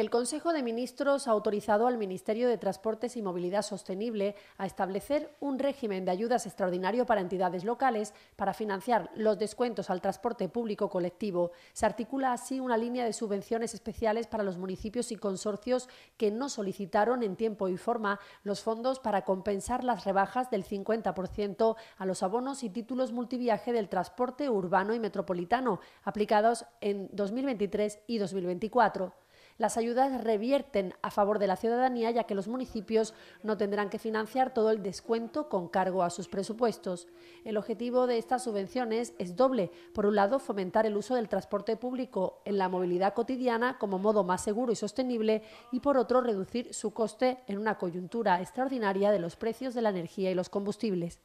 El Consejo de Ministros ha autorizado al Ministerio de Transportes y Movilidad Sostenible a establecer un régimen de ayudas extraordinario para entidades locales para financiar los descuentos al transporte público colectivo. Se articula así una línea de subvenciones especiales para los municipios y consorcios que no solicitaron en tiempo y forma los fondos para compensar las rebajas del 50% a los abonos y títulos multiviaje del transporte urbano y metropolitano aplicados en 2023 y 2024 las ayudas revierten a favor de la ciudadanía ya que los municipios no tendrán que financiar todo el descuento con cargo a sus presupuestos. El objetivo de estas subvenciones es doble. Por un lado, fomentar el uso del transporte público en la movilidad cotidiana como modo más seguro y sostenible y por otro, reducir su coste en una coyuntura extraordinaria de los precios de la energía y los combustibles.